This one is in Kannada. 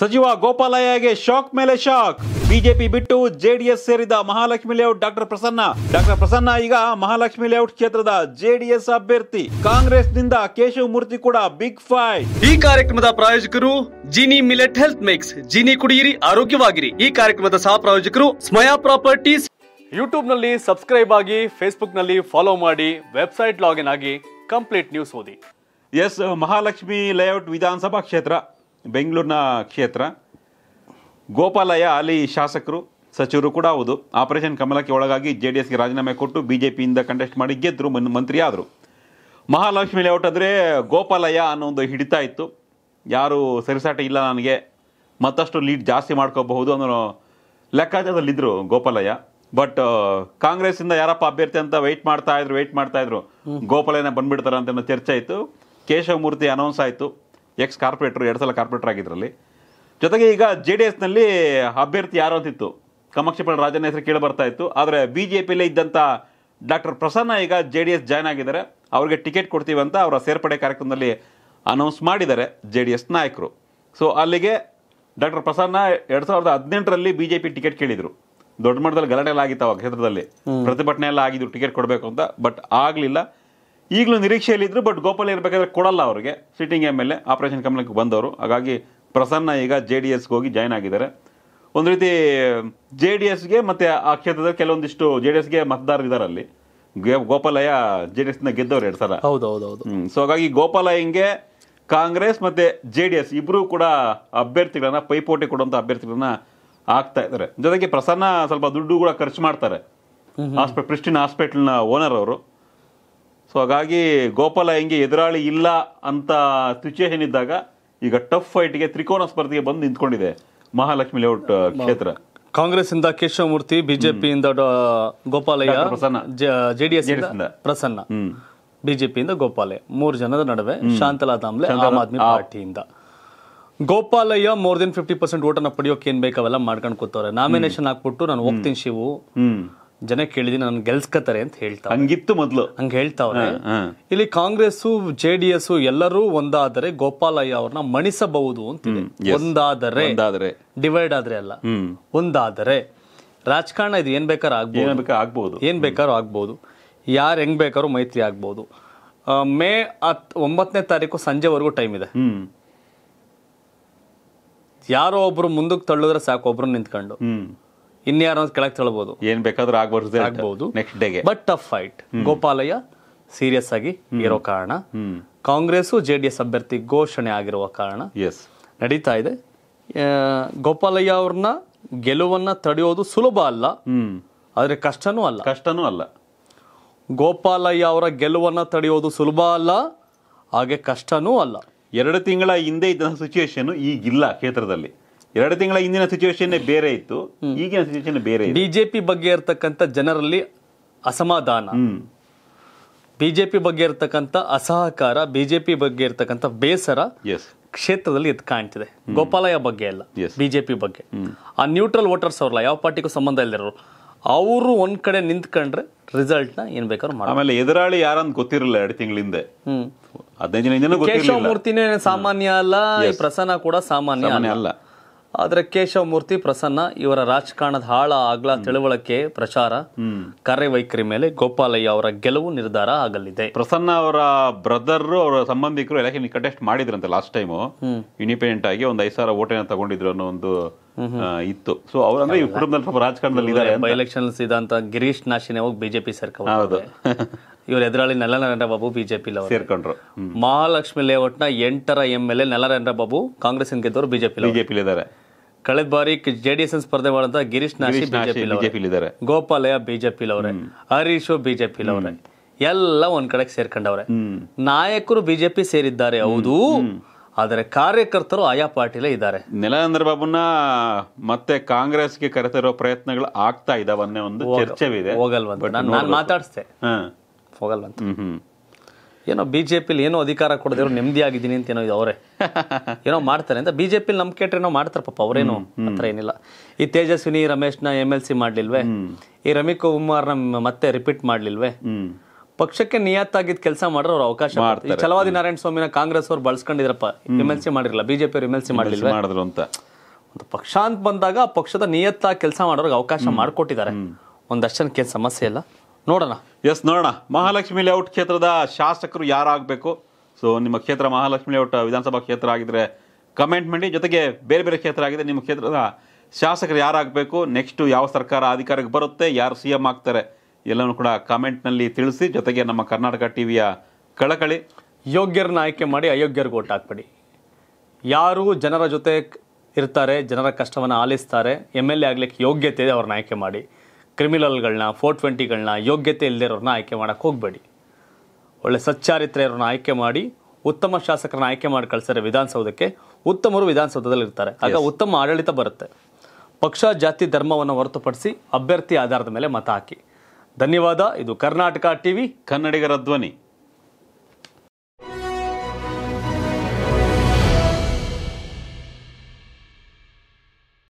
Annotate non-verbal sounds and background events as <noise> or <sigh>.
ಸಚಿವ ಗೋಪಾಲಯ್ಯಗೆ ಶಾಕ್ ಮೇಲೆ ಶಾಕ್ ಬಿಜೆಪಿ ಬಿಟ್ಟು ಜೆಡಿಎಸ್ ಸೇರಿದ Mahalakshmi layout doctor Prasanna doctor Prasanna ಈಗ ಮಹಾಲಕ್ಷ್ಮಿ ಲೇಔಟ್ ಕ್ಷೇತ್ರದ ಜೆಡಿಎಸ್ ಅಭ್ಯರ್ಥಿ ಕಾಂಗ್ರೆಸ್ ನಿಂದ ಕೇಶವ ಮೂರ್ತಿ ಕೂಡ ಬಿಗ್ ಫೈ ಈ ಕಾರ್ಯಕ್ರಮದ ಪ್ರಾಯೋಜಕರು Jini millet health mix Jini ಕುಡಿಯಿರಿ ಆರೋಗ್ಯವಾಗಿರಿ ಈ ಕಾರ್ಯಕ್ರಮದ ಸಹ ಪ್ರಾಯೋಜಕರು ಸ್ಮಯಾ ಪ್ರಾಪರ್ಟೀಸ್ ಯೂಟ್ಯೂಬ್ ನಲ್ಲಿ ಸಬ್ಸ್ಕ್ರೈಬ್ ಆಗಿ ಫೇಸ್ಬುಕ್ ನಲ್ಲಿ ಫಾಲೋ ಮಾಡಿ ವೆಬ್ಸೈಟ್ ಲಾಗಿನ್ ಆಗಿ ಕಂಪ್ಲೀಟ್ ನ್ಯೂಸ್ ಓದಿ ಎಸ್ ಮಹಾಲಕ್ಷ್ಮಿ ಲೇಔಟ್ ವಿಧಾನಸಭಾ ಕ್ಷೇತ್ರ ಬೆಂಗಳೂರಿನ ಕ್ಷೇತ್ರ ಗೋಪಾಲಯ್ಯ ಅಲ್ಲಿ ಶಾಸಕರು ಸಚಿವರು ಕೂಡ ಹೌದು ಆಪರೇಷನ್ ಕಮಲಕ್ಕೆ ಒಳಗಾಗಿ ಜೆ ಡಿ ಎಸ್ಗೆ ರಾಜೀನಾಮೆ ಕೊಟ್ಟು ಬಿ ಜೆ ಪಿಯಿಂದ ಕಂಟೆಸ್ಟ್ ಮಾಡಿ ಗೆದ್ದರು ಮಂತ್ರಿ ಆದರು ಮಹಾಲಕ್ಷ್ಮಿ ಲೇಔಟ್ ಆದರೆ ಗೋಪಾಲಯ್ಯ ಅನ್ನೋ ಒಂದು ಹಿಡಿತ ಇತ್ತು ಯಾರು ಸರಿಸಾಟ ಇಲ್ಲ ನನಗೆ ಮತ್ತಷ್ಟು ಲೀಡ್ ಜಾಸ್ತಿ ಮಾಡ್ಕೋಬಹುದು ಅನ್ನೋ ಲೆಕ್ಕಾಚಾರದಲ್ಲಿದ್ದರು ಗೋಪಾಲಯ್ಯ ಬಟ್ ಕಾಂಗ್ರೆಸ್ಸಿಂದ ಯಾರಪ್ಪ ಅಭ್ಯರ್ಥಿ ಅಂತ ವೆಯ್ಟ್ ಮಾಡ್ತಾ ಇದ್ರು ವೆಯ್ಟ್ ಮಾಡ್ತಾ ಇದ್ರು ಗೋಪಾಲಯ್ಯನ ಬಂದ್ಬಿಡ್ತಾರ ಅಂತ ಚರ್ಚೆ ಇತ್ತು ಕೇಶವಮೂರ್ತಿ ಅನೌನ್ಸ್ ಆಯಿತು ಎಕ್ಸ್ ಕಾರ್ಪೊರೇಟರ್ ಎರಡು ಸಲ ಕಾರ್ಪೊರೇಟರ್ ಆಗಿದ್ರಲ್ಲಿ ಜೊತೆಗೆ ಈಗ ಜೆ ಡಿ ಎಸ್ನಲ್ಲಿ ಅಭ್ಯರ್ಥಿ ಯಾರು ಅಂತಿತ್ತು ಕಮಕ್ಷೇಪಣ ರಾಜನ ಹೆಸರು ಕೇಳಿ ಬರ್ತಾ ಇತ್ತು ಆದರೆ ಬಿ ಜೆ ಪಿಲೇ ಇದ್ದಂಥ ಡಾಕ್ಟರ್ ಪ್ರಸನ್ನ ಈಗ ಜೆ ಡಿ ಎಸ್ ಜಾಯ್ನ್ ಆಗಿದ್ದಾರೆ ಅವರಿಗೆ ಟಿಕೆಟ್ ಕೊಡ್ತೀವಿ ಅಂತ ಅವರ ಸೇರ್ಪಡೆ ಕಾರ್ಯಕ್ರಮದಲ್ಲಿ ಅನೌನ್ಸ್ ಮಾಡಿದ್ದಾರೆ ಜೆ ಡಿ ಎಸ್ ನಾಯಕರು ಸೊ ಅಲ್ಲಿಗೆ ಡಾಕ್ಟರ್ ಪ್ರಸನ್ನ ಎರಡು ಸಾವಿರದ ಹದಿನೆಂಟರಲ್ಲಿ ಬಿ ಜೆ ಪಿ ಟಿಕೆಟ್ ಕೇಳಿದರು ದೊಡ್ಡ ಮಟ್ಟದಲ್ಲಿ ಗಲಾಟೆ ಎಲ್ಲ ಆಗಿತ್ತು ಕ್ಷೇತ್ರದಲ್ಲಿ ಪ್ರತಿಭಟನೆ ಎಲ್ಲ ಆಗಿದ್ರು ಟಿಕೆಟ್ ಕೊಡಬೇಕು ಅಂತ ಬಟ್ ಆಗಲಿಲ್ಲ ಈಗಲೂ ನಿರೀಕ್ಷೆಯಲ್ಲಿದ್ದರು ಬಟ್ ಗೋಪಾಲ್ ಇರಬೇಕಾದ್ರೆ ಕೊಡಲ್ಲ ಅವರಿಗೆ sitting M L A operation ಕಮಲಕ್ಕೆ ಬಂದವರು ಹಾಗಾಗಿ ಪ್ರಸನ್ನ ಈಗ ಜೆ ಡಿ ಎಸ್ಗೆ ಹೋಗಿ ಜಾಯ್ನ್ ಆಗಿದ್ದಾರೆ ಒಂದು ರೀತಿ ಜೆ ಡಿ ಎಸ್ಗೆ ಮತ್ತು ಆ ಕ್ಷೇತ್ರದಲ್ಲಿ ಕೆಲವೊಂದಿಷ್ಟು ಜೆ ಡಿ ಎಸ್ಗೆ ಮತದಾರರು ಅಲ್ಲಿ ಗೋಪಾಲಯ್ಯ ಜೆ ಡಿ ಎಸ್ನ ಗೆದ್ದವ್ರು ಎರಡು ಸಲ ಹೌದು ಹೌದು ಹೌದು ಸೊ ಹಾಗಾಗಿ ಗೋಪಾಲಯ್ಯಂಗೆ ಕಾಂಗ್ರೆಸ್ ಮತ್ತು ಜೆ ಡಿ ಎಸ್ ಇಬ್ಬರೂ ಕೂಡ ಅಭ್ಯರ್ಥಿಗಳನ್ನ ಪೈಪೋಟಿ ಕೊಡುವಂಥ ಅಭ್ಯರ್ಥಿಗಳನ್ನ ಆಗ್ತಾ ಇದ್ದಾರೆ ಜೊತೆಗೆ ಪ್ರಸನ್ನ ಸ್ವಲ್ಪ ದುಡ್ಡು ಕೂಡ ಖರ್ಚು ಮಾಡ್ತಾರೆ ಹಾಸ್ಪಿಟ್ ಪ್ರಿಸ್ಟಿನ್ ಹಾಸ್ಪಿಟಲ್ನ ಓನರ್ ಅವರು ಸೊ ಹಾಗಾಗಿ ಗೋಪಾಲ ಹೆಂಗೆ ಎದುರಾಳಿ ಇಲ್ಲ ಅಂತ ಸಿಚುಯೇಷನ್ ಏನಿದ್ದಾಗ ಈಗ ಟಫ್ ಫೈಟ್ಗೆ ತ್ರಿಕೋನ ಸ್ಪರ್ಧೆಗೆ ಬಂದು ನಿಂತ್ಕೊಂಡಿದೆ ಮಹಾಲಕ್ಷ್ಮಿ ಲೇಔಟ್ ಕ್ಷೇತ್ರ ಕಾಂಗ್ರೆಸ್ ಇಂದ ಕೇಶವಮೂರ್ತಿ ಬಿಜೆಪಿಯಿಂದ ಗೋಪಾಲಯ್ಯ ಜೆಡಿಎಸ್ ಪ್ರಸನ್ನ ಬಿಜೆಪಿಯಿಂದ ಗೋಪಾಲಯ್ಯ ಮೂರು ಜನದ ನಡುವೆ ಶಾಂತಲಾ ದಾಮ್ಲೆ ಆಮ್ ಆದ್ಮಿ ಪಾರ್ಟಿಯಿಂದ Gopalaiah more than fifty percent vote ಅನ್ನ ಪಡೆಯೋಕೆ ಏನ್ ಬೇಕಾವೆಲ್ಲ ಮಾಡ್ಕೊಂಡು ಕೂತವ್ರೆ ನಾಮಿನೇಷನ್ ಹಾಕ್ಬಿಟ್ಟು ನಾನು ಹೋಗ್ತೀನಿ ಶಿವು ಜನ ಕೇಳಿದೀನಿ ನಾನು ಗೆಲ್ಸ್ಕತಾರೆ ಅಂತ ಹೇಳ್ತಾ ಹಂಗಿತ್ತು ಮೊದಲು ಹಂಗೆ ಹೇಳ್ತಾವ್ರೆ ಇಲ್ಲಿ ಕಾಂಗ್ರೆಸ್ಸು ಜೆ ಡಿ ಎಸ್ ಎಲ್ಲರೂ ಒಂದಾದರೆ ಗೋಪಾಲಯ್ಯ ಅವ್ರನ್ನ ಮಣಿಸಬಹುದು ಅಂತ ಒಂದಾದರೆ ಡಿವೈಡ್ ಆದ್ರೆ ಅಲ್ಲ ಒಂದಾದರೆ ರಾಜಕಾರಣ ಇದು ಏನ್ ಬೇಕಾದ್ರೂ ಆಗ್ಬೋದು ಆಗ್ಬಹುದು ಏನ್ ಬೇಕಾದ್ರೂ ಆಗ್ಬೋದು ಯಾರು ಹೆಂಗ್ ಬೇಕಾದ್ರೂ ಮೈತ್ರಿ ಆಗ್ಬಹುದು ಮೇ ಹತ್ ಒಂಬತ್ತನೇ ತಾರೀಕು ಸಂಜೆವರೆಗೂ ಟೈಮ್ ಇದೆ ಯಾರೋ ಒಬ್ರು ಮುಂದಕ್ಕೆ ತಳ್ಳಿದ್ರೆ ಸಾಕು ಒಬ್ರು ನಿಂತ್ಕೊಂಡು ಇನ್ಯಾರೋ ಕೆಳಗೆ ತಳ್ಬೋದು ಏನ್ ಬೇಕಾದ್ರೂ ಆಗ್ಬಾರ್ದು ಆಗ್ಬಹುದು ನೆಕ್ಸ್ಟ್ ಡೇಗೆ but tough fight Gopalaiah serious ಆಗಿ ಇರೋ ಕಾರಣ ಕಾಂಗ್ರೆಸ್ ಜೆ ಡಿ ಎಸ್ ಅಭ್ಯರ್ಥಿ ಘೋಷಣೆ ಆಗಿರುವ ಕಾರಣ ಎಸ್ ನಡೀತಾ ಇದೆ ಗೋಪಾಲಯ್ಯ ಅವ್ರನ್ನ ಗೆಲುವನ್ನ ತಡೆಯೋದು ಸುಲಭ ಅಲ್ಲ ಆದ್ರೆ ಕಷ್ಟನೂ ಅಲ್ಲ ಕಷ್ಟನೂ ಅಲ್ಲ ಗೋಪಾಲಯ್ಯ ಅವರ ಗೆಲುವನ್ನ ತಡೆಯೋದು ಸುಲಭ ಅಲ್ಲ ಹಾಗೆ ಕಷ್ಟನೂ ಅಲ್ಲ ಎರಡು ತಿಂಗಳ ಹಿಂದೆ ಇದ್ದ ಸಿಚುಯೇಷನ್ ಈಗಿಲ್ಲ ಕ್ಷೇತ್ರದಲ್ಲಿ ಎರಡು ತಿಂಗಳ ಹಿಂದಿನ ಸಿಚುವೇಶನ್ ಬೇರೆ ಇತ್ತು ಈಗಿನ ಸಿಚುವೇಶನ್ ಬೇರೆ ಬಿಜೆಪಿ ಬಗ್ಗೆ ಇರತಕ್ಕಂಥ ಜನರಲ್ಲಿ ಅಸಮಾಧಾನ ಬಿಜೆಪಿ ಬಗ್ಗೆ ಇರತಕ್ಕಂಥ ಅಸಹಕಾರ ಬಿಜೆಪಿ ಬಗ್ಗೆ ಇರತಕ್ಕಂಥ ಬೇಸರ ಕ್ಷೇತ್ರದಲ್ಲಿ ಇದು ಕಾಣ್ತಿದೆ ಗೋಪಾಲಯ ಬಗ್ಗೆ ಅಲ್ಲ ಬಿಜೆಪಿ ಬಗ್ಗೆ ಆ ನ್ಯೂಟ್ರಲ್ ವೋಟರ್ಸ್ ಅವ್ರಲ್ಲ ಯಾವ ಪಾರ್ಟಿಗೂ ಸಂಬಂಧ ಇಲ್ಲದಿರೋರು ಅವರು ಒಂದ್ ಕಡೆ ನಿಂತ್ಕೊಂಡ್ರೆ ರಿಸಲ್ಟ್ ನ ಏನ್ ಬೇಕಾದ್ರೂ ಆಮೇಲೆ ಎದುರಾಳಿ ಯಾರಂತ ಗೊತ್ತಿರಲಿಲ್ಲ ಎರಡು ತಿಂಗಳ ಹಿಂದೆ ಹದಿನೈದು ಮೂರ್ತಿನೇ ಸಾಮಾನ್ಯ ಅಲ್ಲ ಈ ಪ್ರಸನ್ನ ಕೂಡ ಸಾಮಾನ್ಯ ಅಲ್ಲ ಆದರೆ ಮೂರ್ತಿ ಪ್ರಸನ್ನ ಇವರ ರಾಜಕಾರಣದ ಹಾಳ ಆಗ್ಲ ತಿಳುವಳಿಕೆ ಪ್ರಚಾರ ಕಾರ್ಯವೈಖರಿ ಮೇಲೆ ಗೋಪಾಲಯ್ಯ ಅವರ ಗೆಲುವು ನಿರ್ಧಾರ ಆಗಲಿದೆ ಪ್ರಸನ್ನ ಅವರ ಬ್ರದರ್ ಅವರ ಸಂಬಂಧಿಕರು ಎಲೆಕ್ಷನ್ ಕಂಟೆಸ್ಟ್ ಮಾಡಿದ್ರಂತೆ ಲಾಸ್ಟ್ ಟೈಮು ಇಂಡಿಪೆಂಡೆಂಟ್ ಆಗಿ ಒಂದು ಐದು ಸಾವಿರ ಓಟೇನ ತಗೊಂಡಿದ್ರು ಅನ್ನೋ ಒಂದು ಇತ್ತು ಸೊ ಅವರಂದ್ರೆ ಈ ಕುಟುಂಬದಲ್ಲಿ ಸ್ವಲ್ಪ ರಾಜಕಾರಣದಲ್ಲಿ ಇದ್ದಾರೆ ಬೈ ಎಲೆಕ್ಷನ್ ಇದಂತ ಗಿರೀಶ್ ನಾಶಿನೇ ಹೋಗಿ ಬಿಜೆಪಿ ಸೇರ್ಕೊಂಡು ಇವರ ಎದುರಾಳಿ ನೆಲನರೇಂದ್ರ ಬಾಬು ಬಿಜೆಪಿ ಸೇರ್ಕೊಂಡ್ರು ಮಹಾಲಕ್ಷ್ಮಿ ಲೇಔಟ್ನ ಎಂಟರ M L A Babu Congress ಗೆದ್ದವರು ಬಿಜೆಪಿ ಬಿಜೆಪಿ ಇದ್ದಾರೆ ಕಳೆದ ಬಾರಿ ಜೆಡಿಎಸ್ ಸ್ಪರ್ಧೆ ಮಾಡಂತ ಗಿರೀಶ್ ನಾಶಿ ಬಿಜೆಪಿ ಗೋಪಾಲಯ್ಯ ಬಿಜೆಪಿಲವ್ರೆ ಹರೀಶ್ ಬಿಜೆಪಿಲವ್ರೆ ಎಲ್ಲ ಒಂದ್ ಕಡೆ ಸೇರ್ಕೊಂಡವ್ರೆ ನಾಯಕರು ಬಿಜೆಪಿ ಸೇರಿದ್ದಾರೆ ಹೌದು ಆದರೆ ಕಾರ್ಯಕರ್ತರು ಆಯಾ ಪಾರ್ಟಿಲೇ ಇದ್ದಾರೆ ನಿಲಂದ್ರ ಬಾಬುನ ಮತ್ತೆ ಕಾಂಗ್ರೆಸ್ಗೆ ಕರೆತರೋ ಪ್ರಯತ್ನಗಳು ಆಗ್ತಾ ಇದಾವೆ ಅನ್ನೋ ಒಂದು ಇದೆ ಹೋಗಲ್ವಂತ ನಾನು ಮಾತಾಡಿಸ್ತೆ ಹೋಗಲ್ವಂತ ಏನೋ ಬಿ ಜೆ ಪಿಲಿ ಏನೋ ಅಧಿಕಾರ ನೆಮ್ಮದಿ ನೆಮ್ಮದಿಯಾಗಿದ್ದೀನಿ ಅಂತ ಏನೋ ಇದು ಅವರೇ <laughs> ಏನೋ ಮಾಡ್ತಾರೆ ಅಂತ ಬಿ ಜೆ ಪಿಲಿ ನಮ್ಮ ಕೇಟ್ರೇನೋ ಮಾಡ್ತಾರೆ ಪಾಪ ಅವರೇನು ಏನಿಲ್ಲ ಈ ತೇಜಸ್ವಿನಿ ರಮೇಶ್ನ ಎಮ್ ಎಲ್ ಸಿ ಮಾಡಲಿಲ್ವೇ ಈ ರಮಿಕ್ ಕುಮಾರ್ನ ಮತ್ತೆ ರಿಪೀಟ್ ಮಾಡ್ಲಿಲ್ವೇ ಪಕ್ಷಕ್ಕೆ ನಿಯತ್ತಾಗಿದ್ದ ಕೆಲಸ ಮಾಡ್ರೆ ಅವ್ರು ಅವಕಾಶ ಮಾಡ್ತಾರೆ ಚಲವಾದಿ ನಾರಾಯಣ ಸ್ವಾಮಿನ ಕಾಂಗ್ರೆಸ್ ಅವ್ರು ಬಳಸ್ಕೊಂಡಿದ್ರಪ್ಪ ಎಮ್ ಎಲ್ ಸಿ ಮಾಡಿರಲಿಲ್ಲ ಬಿಜೆಪಿ ಅವರು ಎಮ್ ಎಲ್ ಸಿ ಮಾಡಲಿಲ್ಲ ಮಾಡಿದ್ರು ಅಂತ ಒಂದು ಪಕ್ಷ ಅಂತ ಬಂದಾಗ ಪಕ್ಷದ ನಿಯತ್ತಾಗಿ ಕೆಲಸ ಮಾಡೋರಿಗೆ ಅವಕಾಶ ಮಾಡಿಕೊಟ್ಟಿದ್ದಾರೆ ಒಂದಷ್ಟು ಜನಕ್ಕೆ ಸಮಸ್ಯೆ ಇಲ್ಲ ನೋಡೋಣ ಎಸ್ ನೋಡೋಣ ಮಹಾಲಕ್ಷ್ಮಿ ಲೇಔಟ್ ಕ್ಷೇತ್ರದ ಶಾಸಕರು ಯಾರಾಗಬೇಕು ಸೊ ನಿಮ್ಮ ಕ್ಷೇತ್ರ ಮಹಾಲಕ್ಷ್ಮಿ ಲೇಔಟ್ ವಿಧಾನಸಭಾ ಕ್ಷೇತ್ರ ಆಗಿದ್ದರೆ ಕಮೆಂಟ್ ಮಾಡಿ ಜೊತೆಗೆ ಬೇರೆ ಬೇರೆ ಕ್ಷೇತ್ರ ಆಗಿದೆ ನಿಮ್ಮ ಕ್ಷೇತ್ರದ ಶಾಸಕರು ಯಾರಾಗಬೇಕು ನೆಕ್ಸ್ಟು ಯಾವ ಸರ್ಕಾರ ಅಧಿಕಾರಕ್ಕೆ ಬರುತ್ತೆ ಯಾರು ಸಿ ಎಮ್ ಆಗ್ತಾರೆ ಎಲ್ಲವೂ ಕೂಡ ಕಮೆಂಟ್ನಲ್ಲಿ ತಿಳಿಸಿ ಜೊತೆಗೆ ನಮ್ಮ ಕರ್ನಾಟಕ ಟಿ ವಿಯ ಕಳಕಳಿ ಯೋಗ್ಯರನ್ನ ಆಯ್ಕೆ ಮಾಡಿ ಅಯೋಗ್ಯರಿಗೆ ಓಟ್ ಹಾಕ್ಬೇಡಿ ಯಾರು ಜನರ ಜೊತೆ ಇರ್ತಾರೆ ಜನರ ಕಷ್ಟವನ್ನು ಆಲಿಸ್ತಾರೆ ಎಮ್ ಎಲ್ ಎ ಆಗಲಿಕ್ಕೆ ಯೋಗ್ಯತೆ ಇದೆ ಅವ್ರನ್ನ ಆಯ್ಕೆ ಮಾಡಿ ಕ್ರಿಮಿನಲ್ಗಳನ್ನ ಫೋರ್ ಟ್ವೆಂಟಿಗಳನ್ನ ಯೋಗ್ಯತೆ ಇಲ್ಲದೆ ಇರೋರನ್ನ ಆಯ್ಕೆ ಮಾಡೋಕ್ಕೆ ಹೋಗಬೇಡಿ ಒಳ್ಳೆ ಸಚ್ಚಾರಿತ್ರ ಆಯ್ಕೆ ಮಾಡಿ ಉತ್ತಮ ಶಾಸಕರನ್ನ ಆಯ್ಕೆ ಮಾಡಿ ಕಳಿಸ್ತಾರೆ ವಿಧಾನಸೌಧಕ್ಕೆ ಉತ್ತಮರು ವಿಧಾನಸೌಧದಲ್ಲಿ ಇರ್ತಾರೆ ಆಗ ಉತ್ತಮ ಆಡಳಿತ ಬರುತ್ತೆ ಪಕ್ಷ ಜಾತಿ ಧರ್ಮವನ್ನು ಹೊರತುಪಡಿಸಿ ಅಭ್ಯರ್ಥಿ ಆಧಾರದ ಮೇಲೆ ಮತ ಹಾಕಿ ಧನ್ಯವಾದ ಇದು ಕರ್ನಾಟಕ ಟಿವಿ ಕನ್ನಡಿಗರ ಧ್ವನಿ